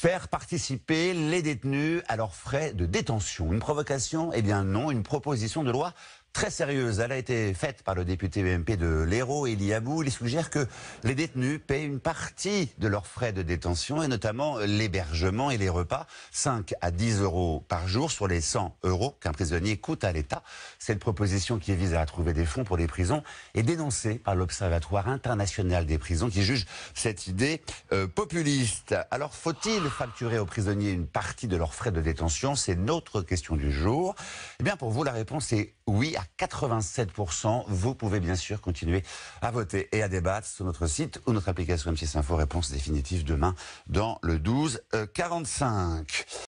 Faire participer les détenus à leurs frais de détention. Une provocation Eh bien non, une proposition de loi très sérieuse. Elle a été faite par le député BMP de l'Hérault, Elie Abou. Il suggère que les détenus paient une partie de leurs frais de détention et notamment l'hébergement et les repas, 5 à 10 euros par jour sur les 100 euros qu'un prisonnier coûte à l'État. Cette proposition qui vise à trouver des fonds pour les prisons est dénoncée par l'Observatoire international des prisons qui juge cette idée euh, populiste. Alors faut-il facturer aux prisonniers une partie de leurs frais de détention C'est notre question du jour. Eh bien pour vous, la réponse est oui à 87%. Vous pouvez bien sûr continuer à voter et à débattre sur notre site ou notre application m Info. Réponse définitive demain dans le 12.45.